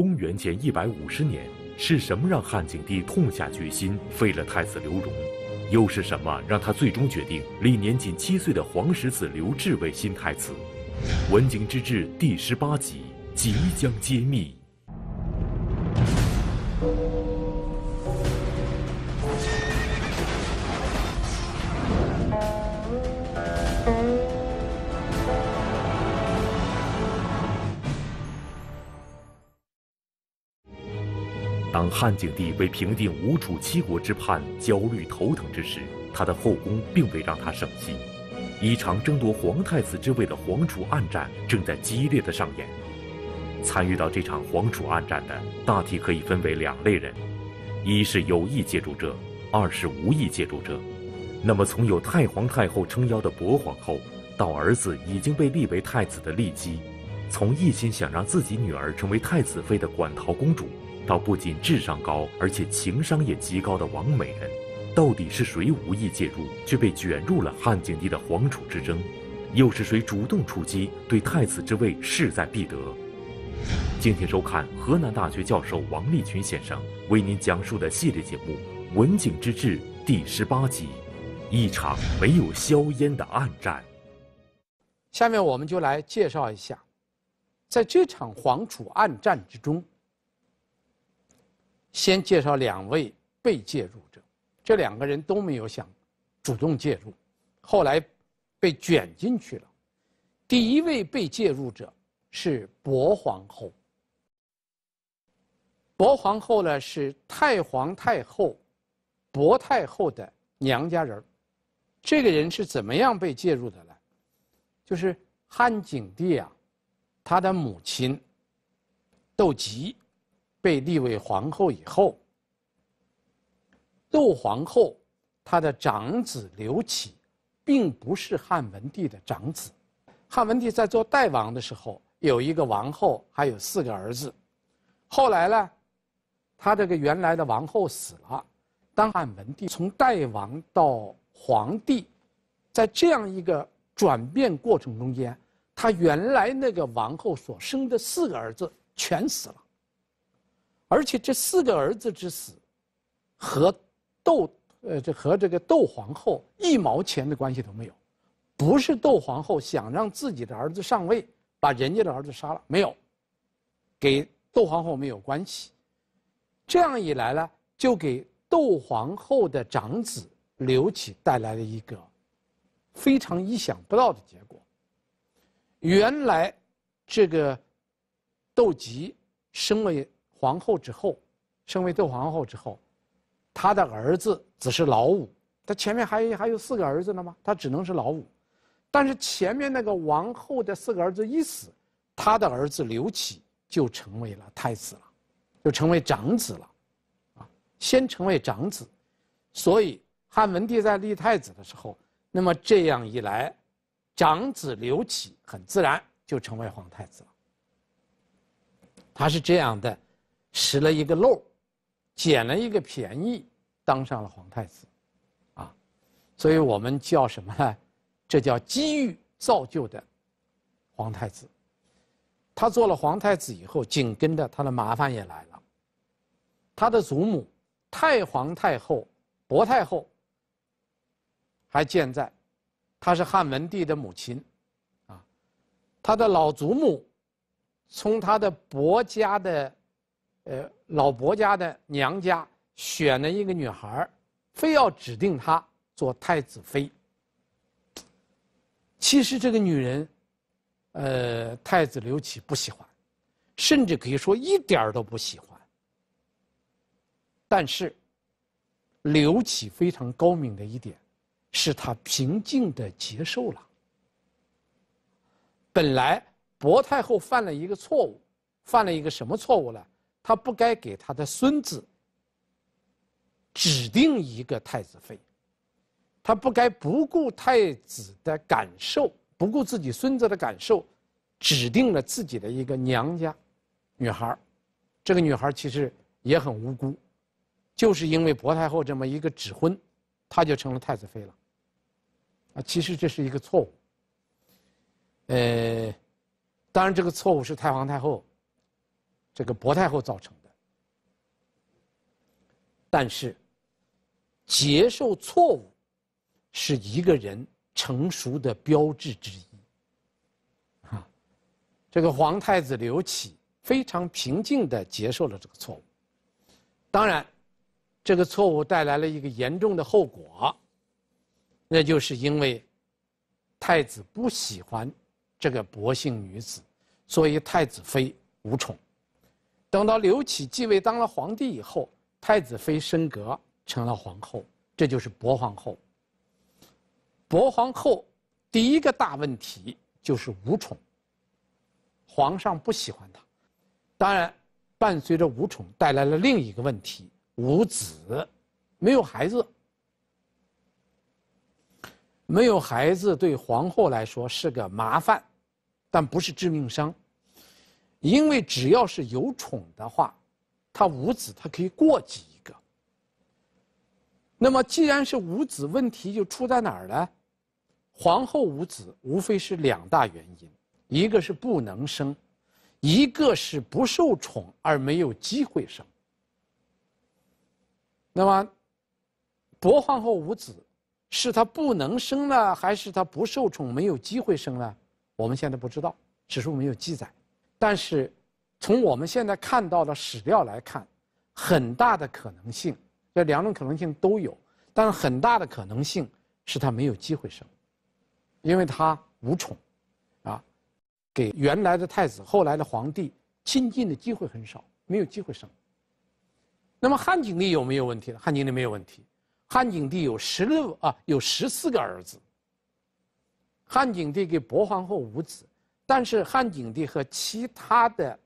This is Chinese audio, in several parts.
公元前一百五十年，是什么让汉景帝痛下决心废了太子刘荣？又是什么让他最终决定立年仅七岁的皇十子刘志为新太子？文景之治第十八集即将揭秘。汉景帝为平定吴楚七国之叛焦虑头疼之时，他的后宫并未让他省心。一场争夺皇太子之位的皇储暗战正在激烈的上演。参与到这场皇储暗战的，大体可以分为两类人：一是有意借助者，二是无意借助者。那么，从有太皇太后撑腰的薄皇后，到儿子已经被立为太子的骊姬，从一心想让自己女儿成为太子妃的馆陶公主。到不仅智商高，而且情商也极高的王美人，到底是谁无意介入却被卷入了汉景帝的皇储之争？又是谁主动出击，对太子之位势在必得？敬请收看河南大学教授王立群先生为您讲述的系列节目《文景之治》第十八集：一场没有硝烟的暗战。下面我们就来介绍一下，在这场皇储暗战之中。先介绍两位被介入者，这两个人都没有想主动介入，后来被卷进去了。第一位被介入者是博皇后。博皇后呢是太皇太后博太后的娘家人这个人是怎么样被介入的呢？就是汉景帝啊，他的母亲窦吉。被立为皇后以后，窦皇后她的长子刘启，并不是汉文帝的长子。汉文帝在做代王的时候，有一个王后，还有四个儿子。后来呢，他这个原来的王后死了。当汉文帝从代王到皇帝，在这样一个转变过程中间，他原来那个王后所生的四个儿子全死了。而且这四个儿子之死，和窦呃这和这个窦皇后一毛钱的关系都没有，不是窦皇后想让自己的儿子上位，把人家的儿子杀了没有，给窦皇后没有关系，这样一来呢，就给窦皇后的长子刘启带来了一个非常意想不到的结果。原来这个窦吉身为皇后之后，身为窦皇后之后，她的儿子只是老五，她前面还还有四个儿子呢吗？他只能是老五。但是前面那个王后的四个儿子一死，他的儿子刘启就成为了太子了，就成为长子了，啊，先成为长子。所以汉文帝在立太子的时候，那么这样一来，长子刘启很自然就成为皇太子了。他是这样的。拾了一个漏捡了一个便宜，当上了皇太子，啊，所以我们叫什么呢？这叫机遇造就的皇太子。他做了皇太子以后，紧跟着他的麻烦也来了。他的祖母太皇太后薄太后还健在，她是汉文帝的母亲，啊，他的老祖母从他的伯家的。呃，老伯家的娘家选了一个女孩非要指定她做太子妃。其实这个女人，呃，太子刘启不喜欢，甚至可以说一点儿都不喜欢。但是，刘启非常高明的一点，是他平静的接受了。本来，薄太后犯了一个错误，犯了一个什么错误呢？他不该给他的孙子指定一个太子妃，他不该不顾太子的感受，不顾自己孙子的感受，指定了自己的一个娘家女孩这个女孩其实也很无辜，就是因为薄太后这么一个指婚，她就成了太子妃了。啊，其实这是一个错误。呃，当然这个错误是太皇太后。这个薄太后造成的。但是，接受错误是一个人成熟的标志之一。啊，这个皇太子刘启非常平静的接受了这个错误。当然，这个错误带来了一个严重的后果，那就是因为太子不喜欢这个薄姓女子，所以太子妃无宠。等到刘启继位当了皇帝以后，太子妃升格成了皇后，这就是薄皇后。薄皇后第一个大问题就是无宠，皇上不喜欢她。当然，伴随着无宠带来了另一个问题：无子，没有孩子。没有孩子对皇后来说是个麻烦，但不是致命伤。因为只要是有宠的话，他无子，他可以过继一个。那么，既然是无子问题，就出在哪儿呢？皇后无子，无非是两大原因：一个是不能生，一个是不受宠而没有机会生。那么，博皇后无子，是她不能生呢，还是她不受宠没有机会生呢？我们现在不知道，史书没有记载。但是，从我们现在看到的史料来看，很大的可能性，这两种可能性都有。但是，很大的可能性是他没有机会生，因为他无宠，啊，给原来的太子、后来的皇帝亲近的机会很少，没有机会生。那么，汉景帝有没有问题呢？汉景帝没有问题，汉景帝有十六啊，有十四个儿子。汉景帝给薄皇后五子。但是汉景帝和其他的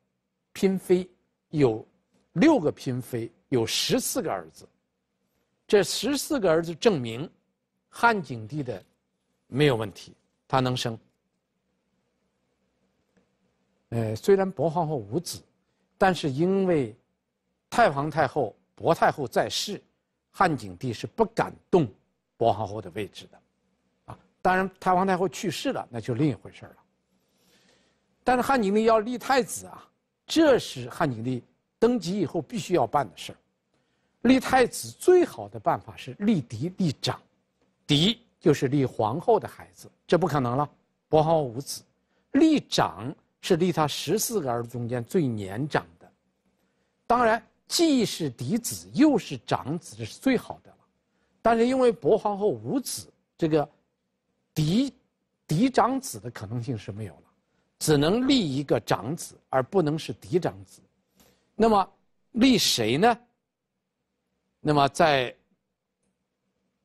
嫔妃有六个嫔妃，有十四个儿子。这十四个儿子证明汉景帝的没有问题，他能生。呃，虽然薄皇后无子，但是因为太皇太后薄太后在世，汉景帝是不敢动薄皇后的位置的。啊，当然太皇太后去世了，那就另一回事了。但是汉景帝要立太子啊，这是汉景帝登基以后必须要办的事儿。立太子最好的办法是立嫡立长，嫡就是立皇后的孩子，这不可能了。薄皇后无子，立长是立他十四个儿子中间最年长的。当然，既是嫡子又是长子，这是最好的了。但是因为薄皇后无子，这个嫡嫡长子的可能性是没有。只能立一个长子，而不能是嫡长子。那么立谁呢？那么在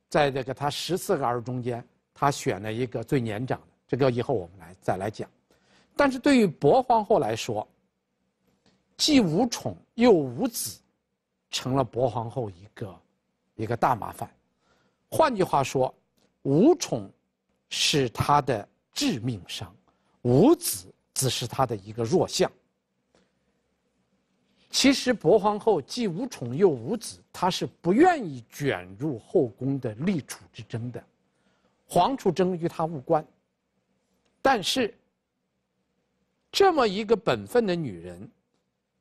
在这个他十四个儿中间，他选了一个最年长的。这个以后我们来再来讲。但是对于薄皇后来说，既无宠又无子，成了薄皇后一个一个大麻烦。换句话说，无宠是她的致命伤。无子只是他的一个弱项。其实，薄皇后既无宠又无子，她是不愿意卷入后宫的立储之争的。皇储争与她无关。但是，这么一个本分的女人，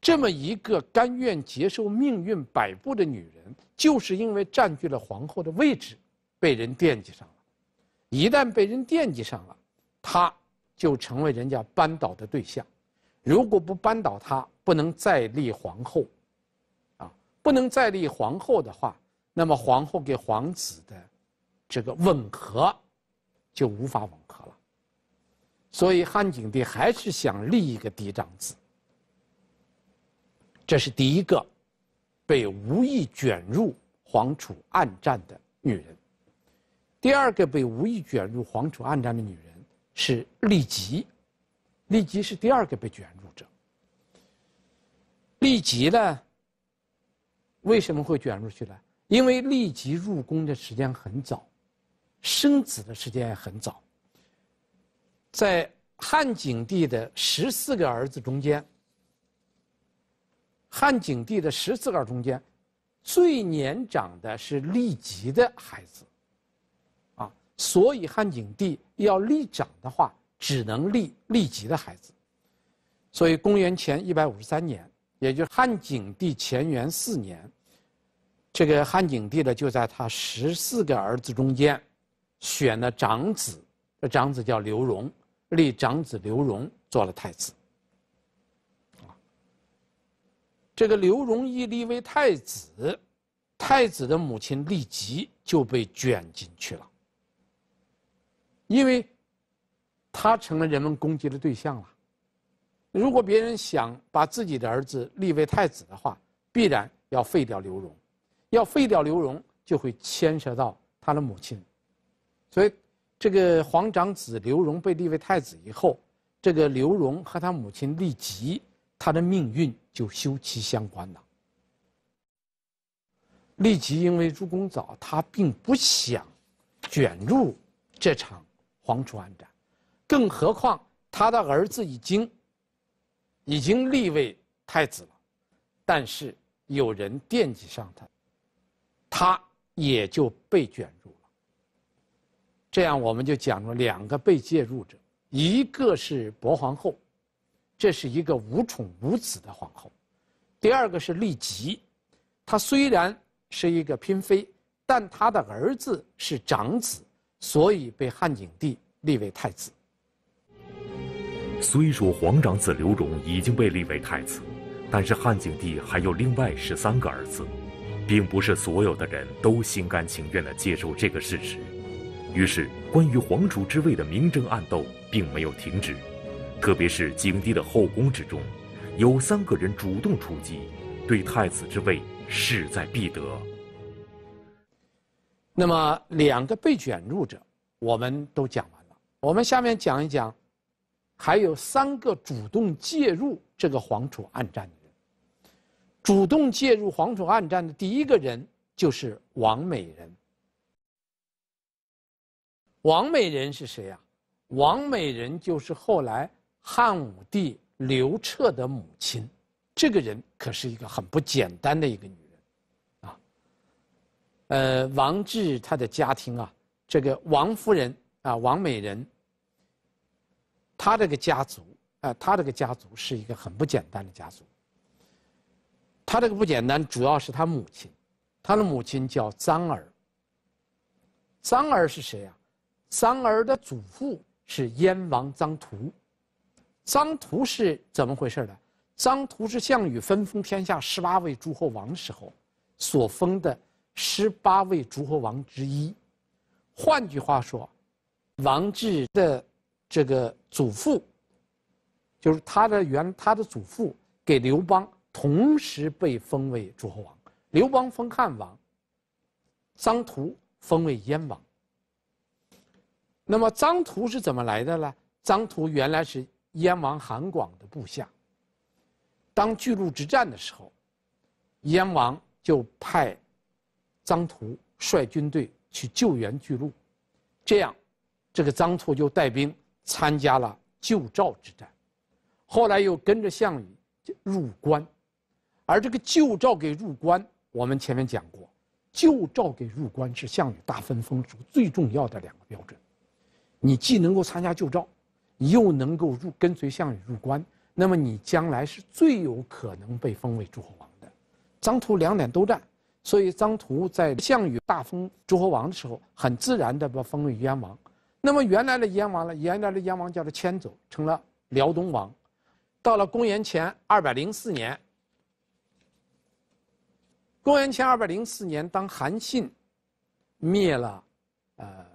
这么一个甘愿接受命运摆布的女人，就是因为占据了皇后的位置，被人惦记上了。一旦被人惦记上了，她。就成为人家扳倒的对象，如果不扳倒他，不能再立皇后，啊，不能再立皇后的话，那么皇后给皇子的这个吻合就无法吻合了。所以汉景帝还是想立一个嫡长子。这是第一个被无意卷入皇储暗战的女人，第二个被无意卷入皇储暗战的女人。是立即立即是第二个被卷入者。立即呢，为什么会卷入去呢？因为立即入宫的时间很早，生子的时间也很早。在汉景帝的十四个儿子中间，汉景帝的十四个中间，最年长的是立即的孩子。所以汉景帝要立长的话，只能立立即的孩子。所以公元前一百五十三年，也就是汉景帝乾元四年，这个汉景帝呢就在他十四个儿子中间，选了长子，这长子叫刘荣，立长子刘荣做了太子。这个刘荣一立为太子，太子的母亲立即就被卷进去了。因为，他成了人们攻击的对象了。如果别人想把自己的儿子立为太子的话，必然要废掉刘荣，要废掉刘荣，就会牵涉到他的母亲。所以，这个皇长子刘荣被立为太子以后，这个刘荣和他母亲立即，他的命运就休戚相关了。立即，因为朱公早，他并不想卷入这场。皇储暗战，更何况他的儿子已经已经立为太子了，但是有人惦记上他，他也就被卷入了。这样我们就讲了两个被介入者，一个是薄皇后，这是一个无宠无子的皇后；第二个是丽吉，她虽然是一个嫔妃，但她的儿子是长子。所以被汉景帝立为太子。虽说皇长子刘荣已经被立为太子，但是汉景帝还有另外十三个儿子，并不是所有的人都心甘情愿地接受这个事实。于是，关于皇储之位的明争暗斗并没有停止。特别是景帝的后宫之中，有三个人主动出击，对太子之位势在必得。那么，两个被卷入者，我们都讲完了。我们下面讲一讲，还有三个主动介入这个黄楚暗战的人。主动介入黄楚暗战的第一个人就是王美人。王美人是谁呀？王美人就是后来汉武帝刘彻的母亲。这个人可是一个很不简单的一个女人。呃，王治他的家庭啊，这个王夫人啊，王美人，他这个家族啊，他这个家族是一个很不简单的家族。他这个不简单，主要是他母亲，他的母亲叫张儿。张儿是谁呀？张儿的祖父是燕王张屠。张屠是怎么回事呢？张屠是项羽分封天下十八位诸侯王时候，所封的。十八位诸侯王之一，换句话说，王治的这个祖父，就是他的原他的祖父给刘邦同时被封为诸侯王，刘邦封汉王，张图封为燕王。那么张图是怎么来的呢？张图原来是燕王韩广的部下。当巨鹿之战的时候，燕王就派。张图率军队去救援巨鹿，这样，这个张图就带兵参加了救赵之战，后来又跟着项羽入关，而这个救赵给入关，我们前面讲过，救赵给入关是项羽大分封候最重要的两个标准，你既能够参加救赵，又能够入跟随项羽入关，那么你将来是最有可能被封为诸侯王的。张图两点都占。所以张图在项羽大封诸侯王的时候，很自然的把封为燕王。那么原来的燕王呢？原来的燕王叫他迁走，成了辽东王。到了公元前二百零四年，公元前二百零四年，当韩信灭了，呃，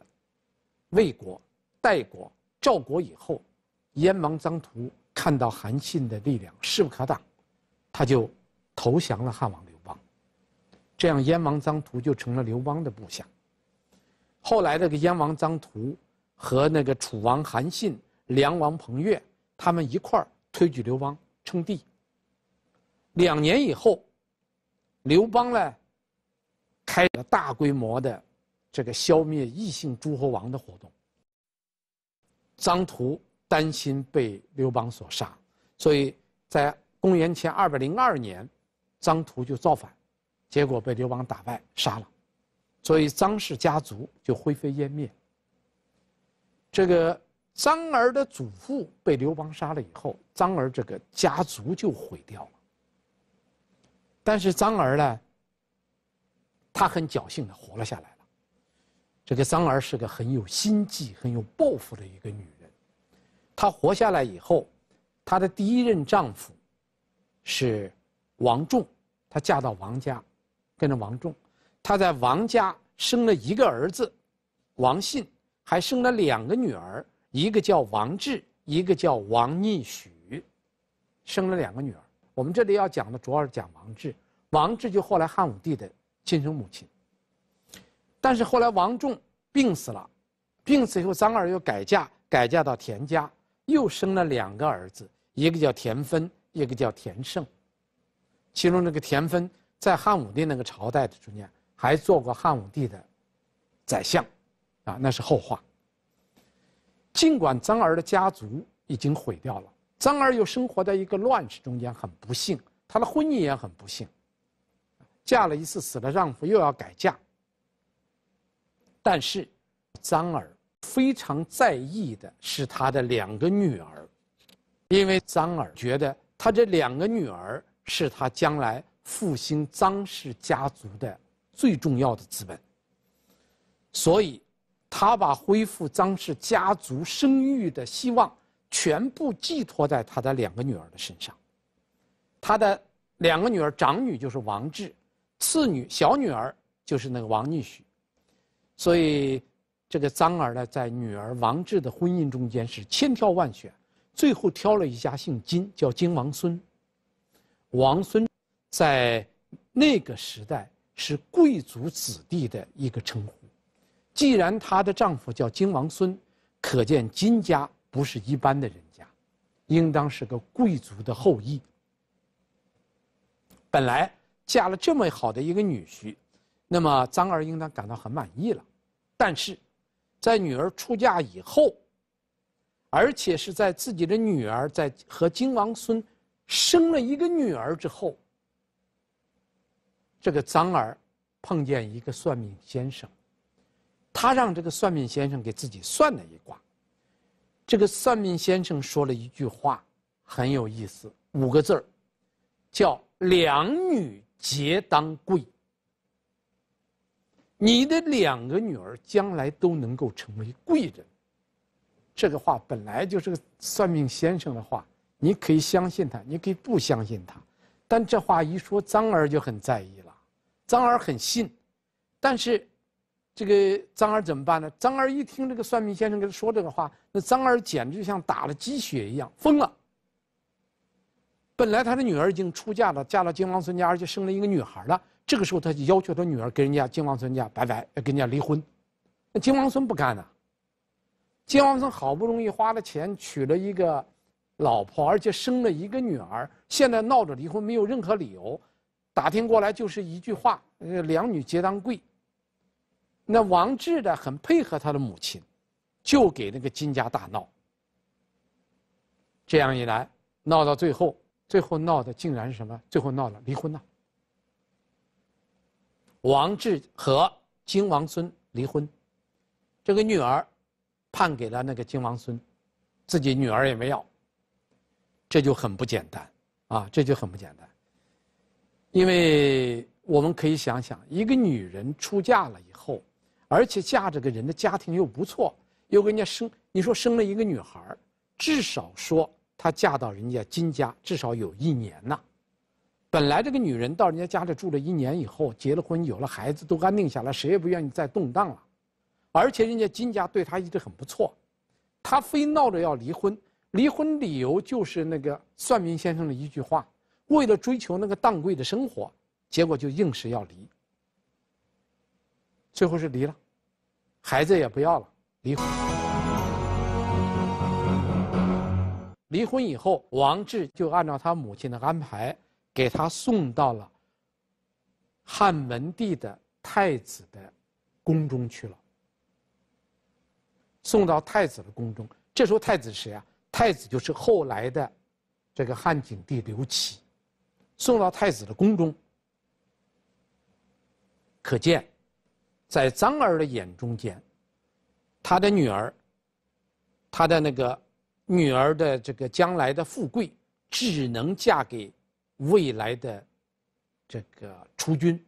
魏国、代国、赵国以后，燕王张图看到韩信的力量势不可挡，他就投降了汉王。这样，燕王臧荼就成了刘邦的部下。后来，这个燕王臧荼和那个楚王韩信、梁王彭越，他们一块儿推举刘邦称帝。两年以后，刘邦呢，开了大规模的这个消灭异姓诸侯王的活动。臧荼担心被刘邦所杀，所以在公元前二百零二年，臧荼就造反。结果被刘邦打败杀了，所以张氏家族就灰飞烟灭。这个张儿的祖父被刘邦杀了以后，张儿这个家族就毁掉了。但是张儿呢，她很侥幸的活了下来了。这个张儿是个很有心计、很有抱负的一个女人，她活下来以后，她的第一任丈夫是王仲，她嫁到王家。跟着王仲，他在王家生了一个儿子，王信，还生了两个女儿，一个叫王志，一个叫王逆许，生了两个女儿。我们这里要讲的主要是讲王志，王志就后来汉武帝的亲生母亲。但是后来王仲病死了，病死以后，张耳又改嫁，改嫁到田家，又生了两个儿子，一个叫田芬，一个叫田胜，其中那个田芬在汉武帝那个朝代的中间，还做过汉武帝的宰相，啊，那是后话。尽管张耳的家族已经毁掉了，张耳又生活在一个乱世中间，很不幸，他的婚姻也很不幸，嫁了一次死了丈夫，又要改嫁。但是，张耳非常在意的是他的两个女儿，因为张耳觉得他这两个女儿是他将来。复兴张氏家族的最重要的资本，所以他把恢复张氏家族声誉的希望全部寄托在他的两个女儿的身上。他的两个女儿，长女就是王志，次女小女儿就是那个王逆许。所以这个张儿呢，在女儿王志的婚姻中间是千挑万选，最后挑了一家姓金，叫金王孙，王孙。在那个时代，是贵族子弟的一个称呼。既然她的丈夫叫金王孙，可见金家不是一般的人家，应当是个贵族的后裔。本来嫁了这么好的一个女婿，那么张二应当感到很满意了。但是，在女儿出嫁以后，而且是在自己的女儿在和金王孙生了一个女儿之后。这个张儿碰见一个算命先生，他让这个算命先生给自己算了一卦。这个算命先生说了一句话，很有意思，五个字儿，叫“两女皆当贵”。你的两个女儿将来都能够成为贵人。这个话本来就是个算命先生的话，你可以相信他，你可以不相信他。但这话一说，张儿就很在意了。张二很信，但是这个张二怎么办呢？张二一听这个算命先生跟他说这个话，那张二简直就像打了鸡血一样疯了。本来他的女儿已经出嫁了，嫁到金王孙家，而且生了一个女孩了。这个时候，他就要求他女儿跟人家金王孙家拜拜，要跟人家离婚。那金王孙不干了。金王孙好不容易花了钱娶了一个老婆，而且生了一个女儿，现在闹着离婚，没有任何理由。打听过来就是一句话：呃，两女皆当贵。那王志的很配合他的母亲，就给那个金家大闹。这样一来，闹到最后，最后闹的竟然是什么？最后闹了离婚呐。王志和金王孙离婚，这个女儿判给了那个金王孙，自己女儿也没要。这就很不简单啊！这就很不简单。因为我们可以想想，一个女人出嫁了以后，而且嫁这个人的家庭又不错，又给人家生，你说生了一个女孩，至少说她嫁到人家金家至少有一年呐。本来这个女人到人家家里住了一年以后，结了婚，有了孩子，都安定下来，谁也不愿意再动荡了。而且人家金家对她一直很不错，她非闹着要离婚，离婚理由就是那个算命先生的一句话。为了追求那个当贵的生活，结果就硬是要离。最后是离了，孩子也不要了，离婚。离婚以后，王志就按照他母亲的安排，给他送到了汉文帝的太子的宫中去了。送到太子的宫中，这时候太子谁啊？太子就是后来的这个汉景帝刘启。送到太子的宫中，可见，在张儿的眼中间，他的女儿，他的那个女儿的这个将来的富贵，只能嫁给未来的这个储君，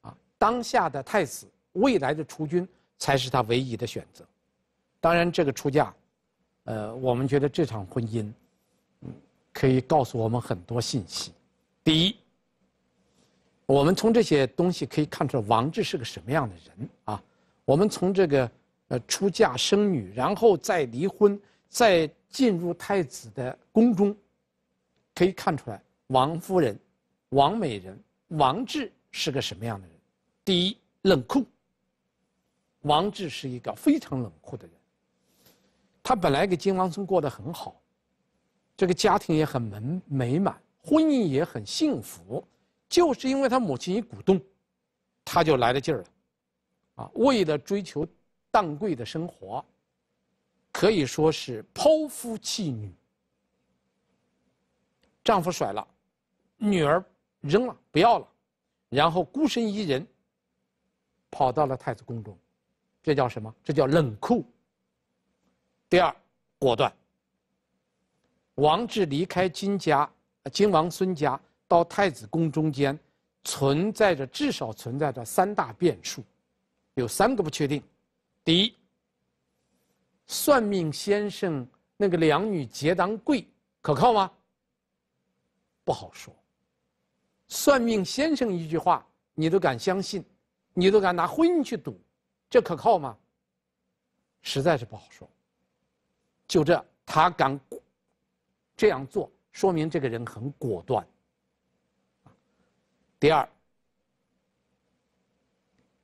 啊，当下的太子，未来的储君，才是他唯一的选择。当然，这个出嫁，呃，我们觉得这场婚姻，嗯，可以告诉我们很多信息。第一，我们从这些东西可以看出王志是个什么样的人啊？我们从这个呃出嫁生女，然后再离婚，再进入太子的宫中，可以看出来王夫人、王美人、王志是个什么样的人。第一，冷酷。王志是一个非常冷酷的人。他本来给金王村过得很好，这个家庭也很美美满。婚姻也很幸福，就是因为他母亲一鼓动，他就来了劲儿了，啊，为了追求当贵的生活，可以说是抛夫弃女。丈夫甩了，女儿扔了不要了，然后孤身一人，跑到了太子宫中，这叫什么？这叫冷酷。第二，果断。王志离开金家。金王孙家到太子宫中间，存在着至少存在着三大变数，有三个不确定。第一，算命先生那个两女结当贵可靠吗？不好说。算命先生一句话，你都敢相信，你都敢拿婚姻去赌，这可靠吗？实在是不好说。就这，他敢这样做。说明这个人很果断。第二，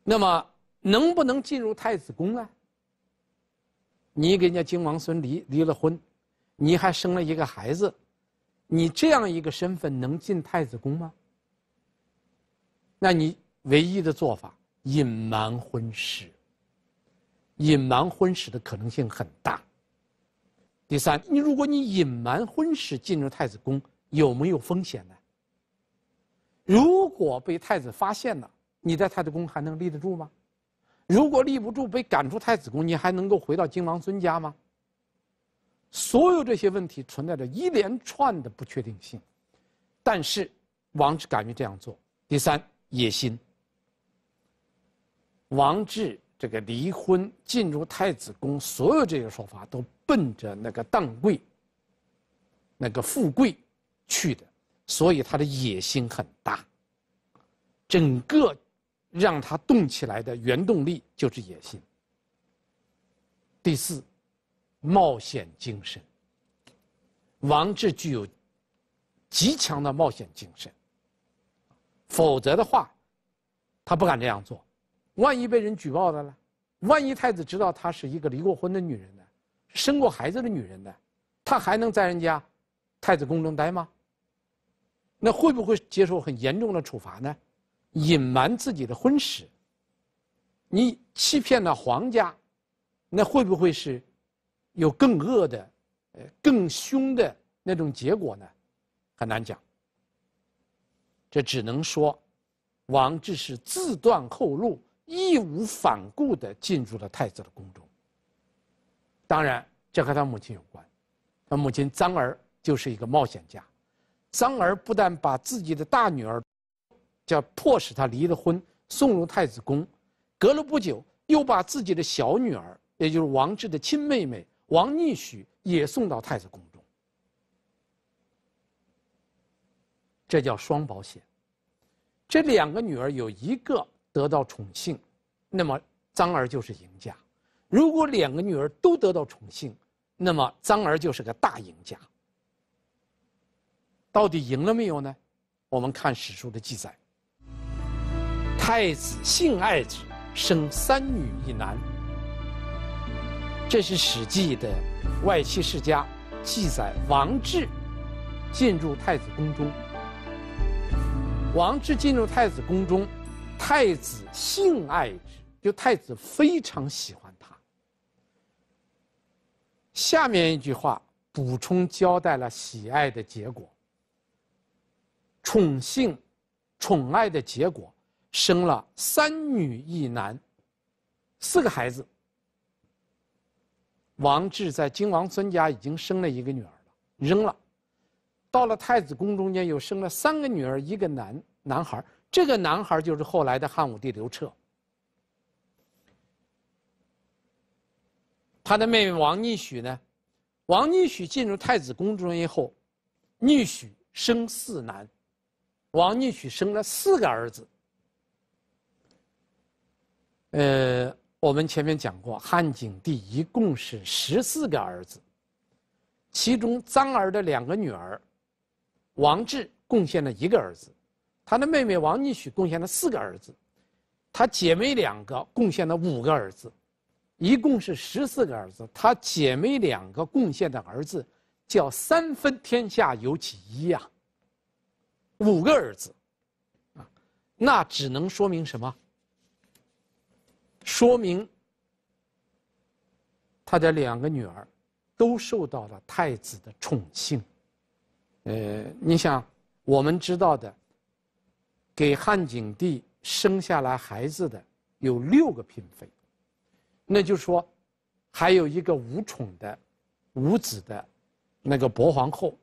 那么能不能进入太子宫呢？你跟人家金王孙离离了婚，你还生了一个孩子，你这样一个身份能进太子宫吗？那你唯一的做法，隐瞒婚史。隐瞒婚史的可能性很大。第三，你如果你隐瞒婚史进入太子宫，有没有风险呢？如果被太子发现了，你在太子宫还能立得住吗？如果立不住，被赶出太子宫，你还能够回到金王孙家吗？所有这些问题存在着一连串的不确定性。但是，王志敢于这样做。第三，野心。王志这个离婚进入太子宫，所有这些说法都。奔着那个当贵、那个富贵去的，所以他的野心很大。整个让他动起来的原动力就是野心。第四，冒险精神。王志具有极强的冒险精神，否则的话，他不敢这样做。万一被人举报的了，万一太子知道他是一个离过婚的女人。生过孩子的女人呢，她还能在人家太子宫中待吗？那会不会接受很严重的处罚呢？隐瞒自己的婚史，你欺骗了皇家，那会不会是有更恶的、呃更凶的那种结果呢？很难讲。这只能说，王志是自断后路，义无反顾地进入了太子的宫中。当然，这和他母亲有关。他母亲张儿就是一个冒险家。张儿不但把自己的大女儿，叫迫使他离了婚，送入太子宫；隔了不久，又把自己的小女儿，也就是王志的亲妹妹王逆许，也送到太子宫中。这叫双保险。这两个女儿有一个得到宠幸，那么张儿就是赢家。如果两个女儿都得到宠幸，那么张儿就是个大赢家。到底赢了没有呢？我们看史书的记载：太子性爱之，生三女一男。这是《史记》的外戚世家记载。王志进入太子宫中，王志进入太子宫中，太子性爱之，就太子非常喜欢。下面一句话补充交代了喜爱的结果，宠幸、宠爱的结果，生了三女一男，四个孩子。王志在金王孙家已经生了一个女儿了，扔了，到了太子宫中间又生了三个女儿，一个男男孩，这个男孩就是后来的汉武帝刘彻。他的妹妹王逆许呢？王逆许进入太子宫中以后，逆许生四男。王逆许生了四个儿子。呃，我们前面讲过，汉景帝一共是十四个儿子，其中臧儿的两个女儿，王志贡献了一个儿子，他的妹妹王逆许贡献了四个儿子，他姐妹两个贡献了五个儿子。一共是十四个儿子，他姐妹两个贡献的儿子，叫三分天下有几一呀？五个儿子，啊，那只能说明什么？说明他的两个女儿都受到了太子的宠幸。呃，你想，我们知道的，给汉景帝生下来孩子的有六个嫔妃。那就是说，还有一个无宠的、无子的，那个薄皇后，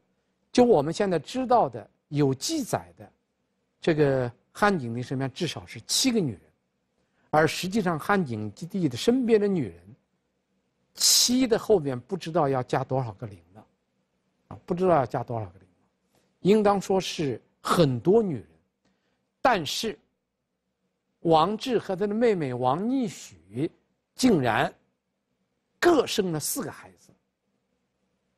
就我们现在知道的有记载的，这个汉景帝身边至少是七个女人，而实际上汉景帝的身边的女人，七的后面不知道要加多少个零了，啊，不知道要加多少个零，应当说是很多女人，但是，王志和他的妹妹王逆许。竟然各生了四个孩子，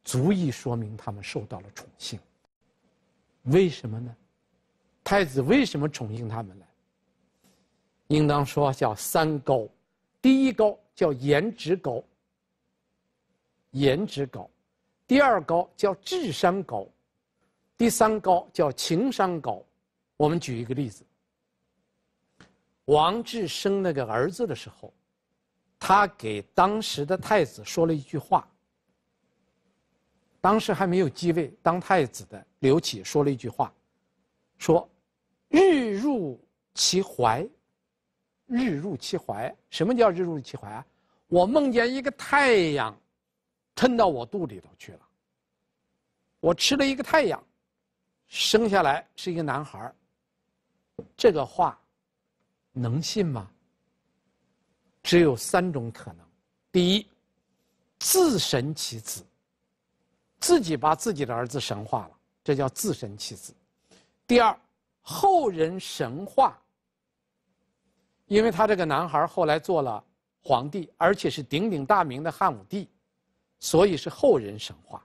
足以说明他们受到了宠幸。为什么呢？太子为什么宠幸他们呢？应当说叫三高：第一高叫颜值高，颜值高；第二高叫智商高；第三高叫情商高。我们举一个例子：王志生那个儿子的时候。他给当时的太子说了一句话。当时还没有继位当太子的刘启说了一句话，说：“日入其怀，日入其怀。什么叫日入其怀啊？我梦见一个太阳，吞到我肚里头去了。我吃了一个太阳，生下来是一个男孩。这个话，能信吗？”只有三种可能：第一，自神其子，自己把自己的儿子神化了，这叫自神其子；第二，后人神话，因为他这个男孩后来做了皇帝，而且是鼎鼎大名的汉武帝，所以是后人神话；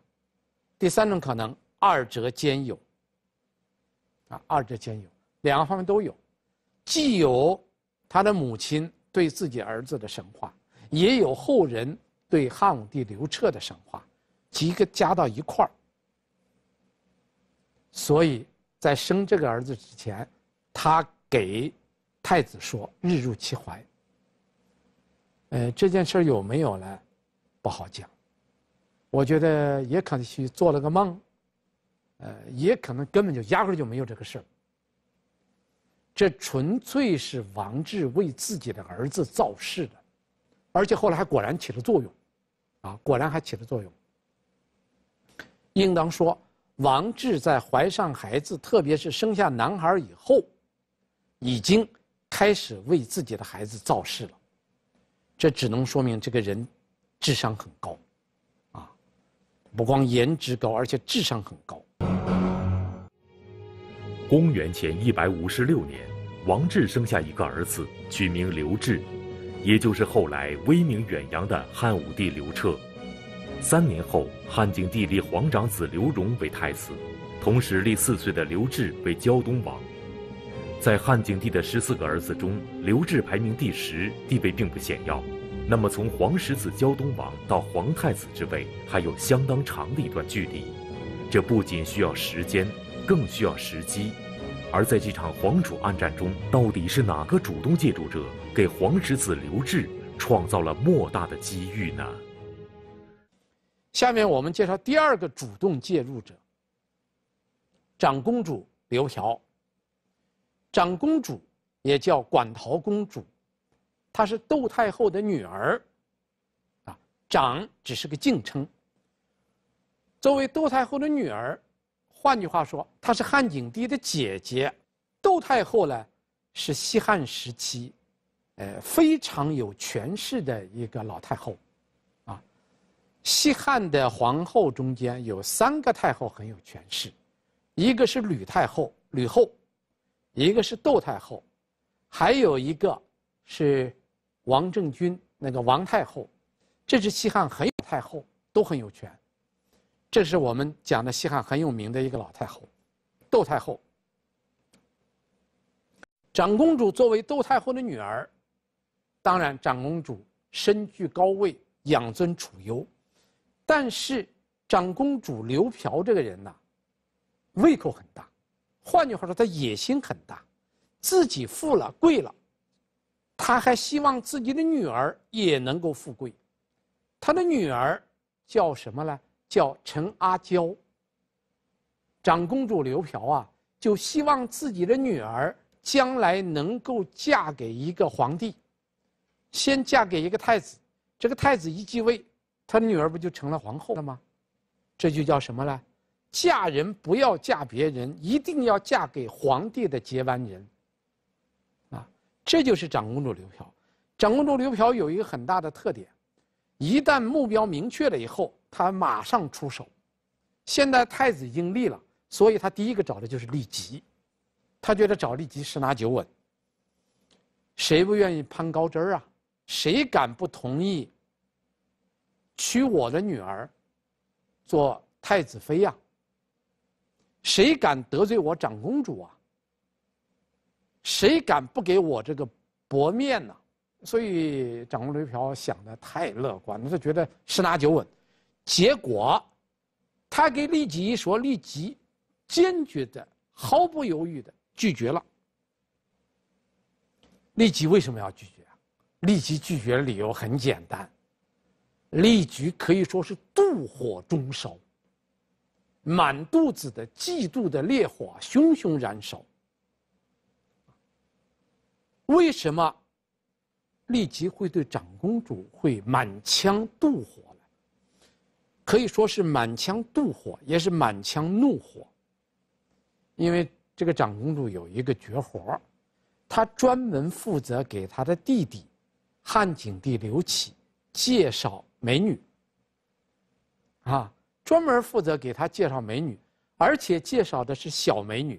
第三种可能，二者兼有。啊，二者兼有，两个方面都有，既有他的母亲。对自己儿子的神话，也有后人对汉武帝刘彻的神话，几个加到一块儿。所以在生这个儿子之前，他给太子说“日入其怀”。呃，这件事有没有呢？不好讲。我觉得也可能去做了个梦，呃，也可能根本就压根就没有这个事儿。这纯粹是王志为自己的儿子造势的，而且后来还果然起了作用，啊，果然还起了作用。应当说，王志在怀上孩子，特别是生下男孩以后，已经开始为自己的孩子造势了。这只能说明这个人智商很高，啊，不光颜值高，而且智商很高。公元前一百五十六年。王志生下一个儿子，取名刘志，也就是后来威名远扬的汉武帝刘彻。三年后，汉景帝立皇长子刘荣为太子，同时立四岁的刘志为胶东王。在汉景帝的十四个儿子中，刘志排名第十，地位并不显要。那么，从皇十子胶东王到皇太子之位，还有相当长的一段距离。这不仅需要时间，更需要时机。而在这场皇主暗战中，到底是哪个主动介入者给皇十子刘志创造了莫大的机遇呢？下面我们介绍第二个主动介入者——长公主刘嫖。长公主也叫馆陶公主，她是窦太后的女儿，啊，长只是个敬称。作为窦太后的女儿。换句话说，她是汉景帝的姐姐，窦太后呢，是西汉时期，呃，非常有权势的一个老太后，啊，西汉的皇后中间有三个太后很有权势，一个是吕太后吕后，一个是窦太后，还有一个是王政君那个王太后，这是西汉很有太后都很有权。这是我们讲的西汉很有名的一个老太后，窦太后。长公主作为窦太后的女儿，当然长公主身居高位，养尊处优。但是长公主刘嫖这个人呢，胃口很大，换句话说，她野心很大，自己富了贵了，她还希望自己的女儿也能够富贵。她的女儿叫什么呢？叫陈阿娇。长公主刘嫖啊，就希望自己的女儿将来能够嫁给一个皇帝，先嫁给一个太子。这个太子一继位，她女儿不就成了皇后了吗？这就叫什么呢？嫁人不要嫁别人，一定要嫁给皇帝的接班人。啊，这就是长公主刘嫖。长公主刘嫖有一个很大的特点：一旦目标明确了以后。他马上出手，现在太子已经立了，所以他第一个找的就是立即，他觉得找立即十拿九稳。谁不愿意攀高枝儿啊？谁敢不同意娶我的女儿做太子妃呀？谁敢得罪我长公主啊？谁敢不给我这个薄面呢？所以长公主嫖想的太乐观他就觉得十拿九稳。结果，他给立即一说，立即坚决的、毫不犹豫的拒绝了。立即为什么要拒绝啊？立即拒绝的理由很简单，立即可以说是妒火中烧，满肚子的嫉妒的烈火熊熊燃烧。为什么立即会对长公主会满腔妒火？可以说是满腔妒火，也是满腔怒火。因为这个长公主有一个绝活她专门负责给她的弟弟汉景帝刘启介绍美女。啊，专门负责给他介绍美女，而且介绍的是小美女，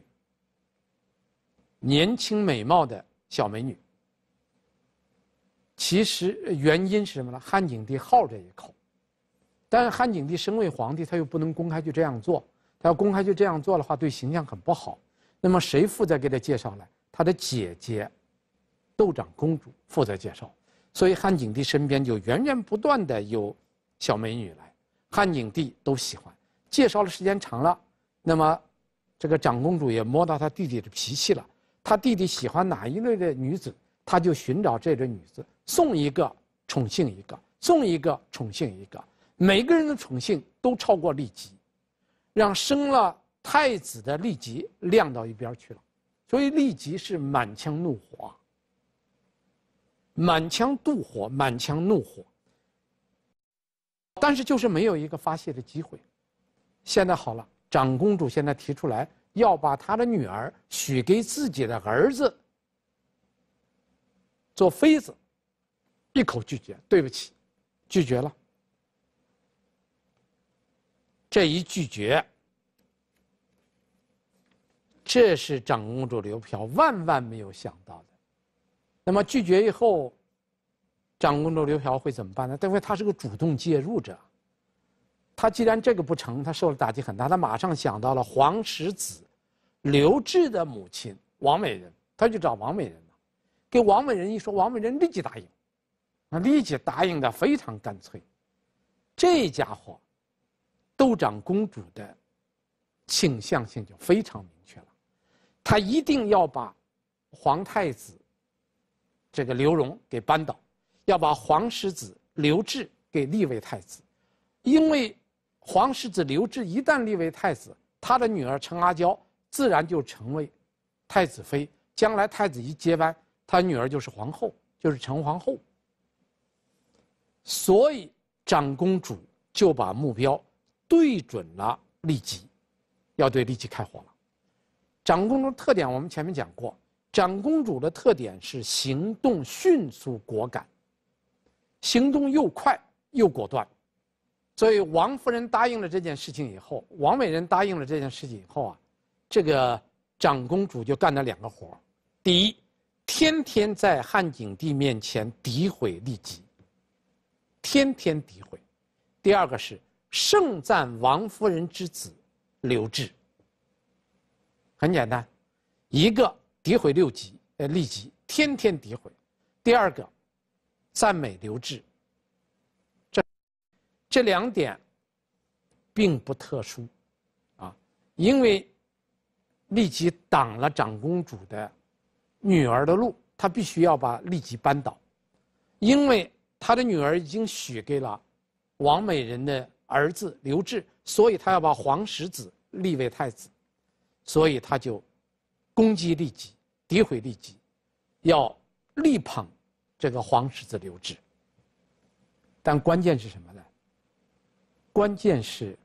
年轻美貌的小美女。其实原因是什么呢？汉景帝好这一口。但是汉景帝身为皇帝，他又不能公开去这样做。他要公开去这样做的话，对形象很不好。那么谁负责给他介绍呢？他的姐姐，窦长公主负责介绍。所以汉景帝身边就源源不断的有小美女来，汉景帝都喜欢。介绍的时间长了，那么这个长公主也摸到他弟弟的脾气了。他弟弟喜欢哪一类的女子，他就寻找这类女子，送一个宠幸一个，送一个宠幸一个。每个人的宠幸都超过利己，让生了太子的利己晾到一边去了，所以利己是满腔怒火，满腔妒火，满腔怒火，但是就是没有一个发泄的机会。现在好了，长公主现在提出来要把她的女儿许给自己的儿子做妃子，一口拒绝，对不起，拒绝了。这一拒绝，这是长公主刘嫖万万没有想到的。那么拒绝以后，长公主刘嫖会怎么办呢？因为她是个主动介入者，她既然这个不成，她受了打击很大，她马上想到了皇室子刘志的母亲王美人，她去找王美人了。给王美人一说，王美人立即答应，啊，立即答应的非常干脆，这家伙。斗长公主的倾向性就非常明确了，她一定要把皇太子这个刘荣给扳倒，要把皇十子刘志给立为太子，因为皇十子刘志一旦立为太子，他的女儿陈阿娇自然就成为太子妃，将来太子一接班，他女儿就是皇后，就是陈皇后。所以长公主就把目标。对准了利己，要对利己开火了。长公主特点我们前面讲过，长公主的特点是行动迅速果敢，行动又快又果断。所以王夫人答应了这件事情以后，王美人答应了这件事情以后啊，这个长公主就干了两个活第一，天天在汉景帝面前诋毁利己，天天诋毁；第二个是。盛赞王夫人之子刘志。很简单，一个诋毁六级呃立即天天诋毁；第二个赞美刘志。这这两点并不特殊啊，因为立即挡了长公主的女儿的路，她必须要把立即扳倒，因为她的女儿已经许给了王美人的。儿子刘志，所以他要把皇十子立为太子，所以他就攻击利己，诋毁利己，要力捧这个皇十子刘志。但关键是什么呢？关键是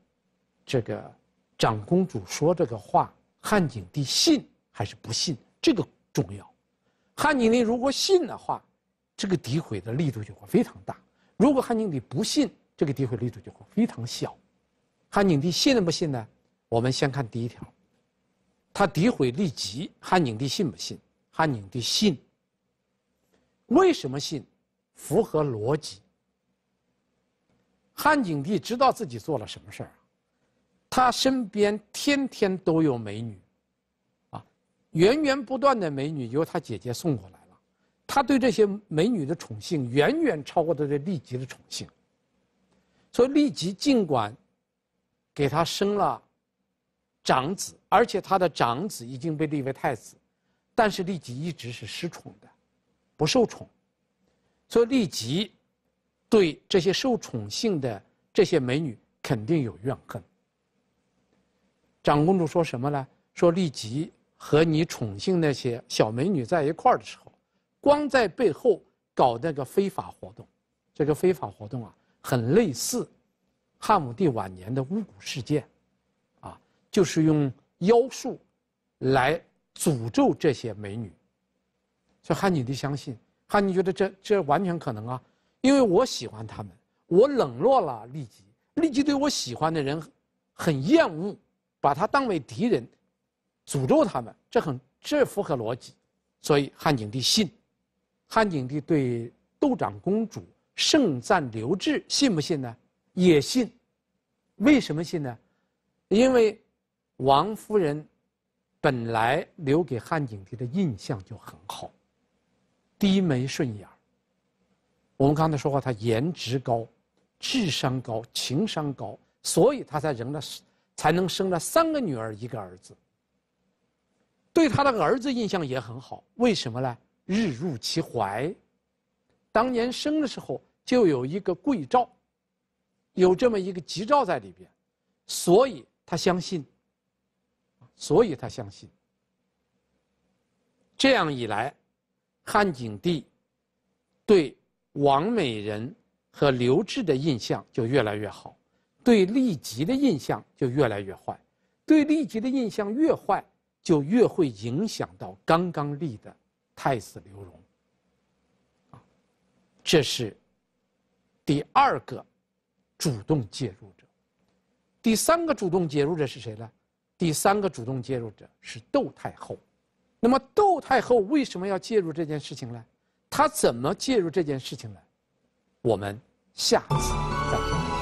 这个长公主说这个话，汉景帝信还是不信？这个重要。汉景帝如果信的话，这个诋毁的力度就会非常大；如果汉景帝不信。这个诋毁力度就会非常小。汉景帝信不信呢？我们先看第一条，他诋毁利己，汉景帝信不信？汉景帝信。为什么信？符合逻辑。汉景帝知道自己做了什么事儿，他身边天天都有美女，啊，源源不断的美女由他姐姐送过来了，他对这些美女的宠幸远远超过他对利己的宠幸。说立即尽管给他生了长子，而且他的长子已经被立为太子，但是立即一直是失宠的，不受宠。所以立即对这些受宠幸的这些美女肯定有怨恨。长公主说什么呢？说立即和你宠幸那些小美女在一块儿的时候，光在背后搞那个非法活动，这个非法活动啊。很类似，汉武帝晚年的巫蛊事件，啊，就是用妖术来诅咒这些美女。所以汉景帝相信，汉景觉得这这完全可能啊，因为我喜欢他们，我冷落了栗姬，栗姬对我喜欢的人很厌恶，把他当为敌人，诅咒他们，这很这符合逻辑，所以汉景帝信。汉景帝对窦长公主。盛赞刘志，信不信呢？也信。为什么信呢？因为王夫人本来留给汉景帝的印象就很好，低眉顺眼。我们刚才说过，她颜值高，智商高，情商高，所以她才仍了，才能生了三个女儿，一个儿子。对她的儿子印象也很好。为什么呢？日入其怀。当年生的时候就有一个贵兆，有这么一个吉兆在里边，所以他相信。所以他相信。这样一来，汉景帝对王美人和刘志的印象就越来越好，对立即的印象就越来越坏。对立即的印象越坏，就越会影响到刚刚立的太子刘荣。这是第二个主动介入者，第三个主动介入者是谁呢？第三个主动介入者是窦太后。那么窦太后为什么要介入这件事情呢？她怎么介入这件事情呢？我们下次再听。